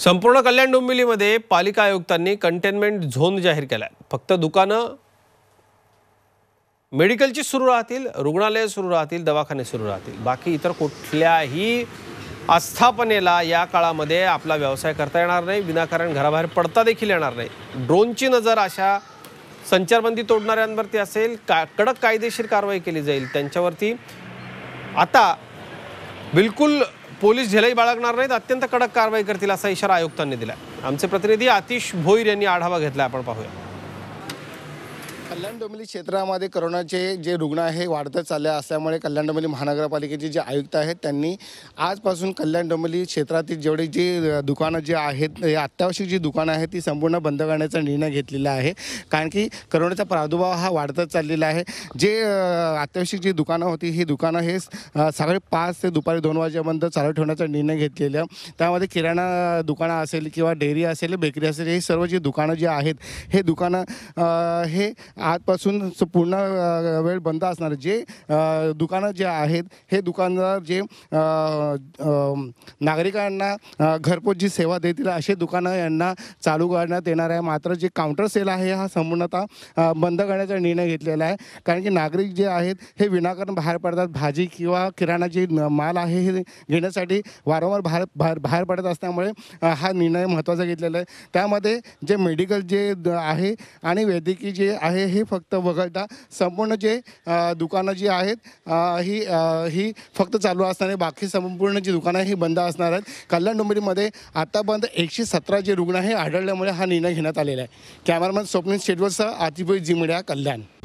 संपूर्ण कल्याण डोंबिवलीमध्ये पालिका आयुक्तांनी कंटेनमेंट झोन जाहीर केला आहे फक्त दुकानं मेडिकलची सुरू राहतील रुग्णालय सुरू राहतील दवाखाने सुरू राहतील बाकी इतर कुठल्याही आस्थापनेला या काळामध्ये आपला व्यवसाय करता येणार नाही विनाकारण घराबाहेर पडता देखील येणार नाही ड्रोनची नजर अशा संचारबंदी तोडणाऱ्यांवरती असेल का कडक कायदेशीर कारवाई केली जाईल त्यांच्यावरती आता बिलकुल पोलीस झेलाही बाळगणार नाहीत अत्यंत कडक कारवाई करतील असा इशारा आयुक्तांनी दिला आमचे प्रतिनिधी आतिश भोईर यांनी आढावा घेतला आपण पाहूया कल्याण डोंबिवली क्षेत्रामध्ये करोनाचे जे रुग्ण आहे वाढतच चालले असल्यामुळे कल्याण डोंबिवली महानगरपालिकेचे जे आयुक्त आहेत त्यांनी आजपासून कल्याण डोंबिवली क्षेत्रातील जेवढे जे दुकानं जे आहेत अत्यावश्यक जी दुकानं आहेत ती संपूर्ण बंद करण्याचा निर्णय घेतलेला आहे कारण की करोनाचा प्रादुर्भाव हा वाढतच चाललेला आहे जे अत्यावश्यक जी दुकानं होती ही दुकानं हे सकाळी पाच ते दुपारी दोन वाजेपर्यंत चालू ठेवण्याचा निर्णय घेतलेला त्यामध्ये किराणा दुकानं असेल किंवा डेअरी असेल बेकरी असेल हे सर्व जी दुकानं जी आहेत हे दुकानं हे आजपासून पूर्ण वेळ बंद असणार जे दुकानं जे आहेत हे दुकानदार जे नागरिकांना घरपोच जी सेवा देतील असे दुकानं यांना चालू करण्यात येणार आहे मात्र जे काउंटर सेल आहे हा संपूर्णतः बंद करण्याचा निर्णय घेतलेला आहे कारण की नागरिक जे आहेत हे विनाकारण बाहेर पडतात भाजी किंवा किराणा जे माल आहे हे घेण्यासाठी वारंवार बाहेर बाहेर बाहेर पडत असल्यामुळे हा निर्णय महत्त्वाचा घेतलेला आहे त्यामध्ये जे मेडिकल जे आहे आणि वैद्यकीय जे आहे हे फक्त वगळता संपूर्ण जे दुकानं जी आहेत ही ही फक्त चालू असणार आहे बाकी संपूर्ण जी दुकानं ही बंद असणार आहेत कल्याण डोंबिवलीमध्ये आतापर्यंत एकशे सतरा जे रुग्ण आहे आढळल्यामुळे हा निर्णय घेण्यात आलेला आहे कॅमेरामॅन स्वप्नील शेडवरसह आतिफई जिमड्या कल्याण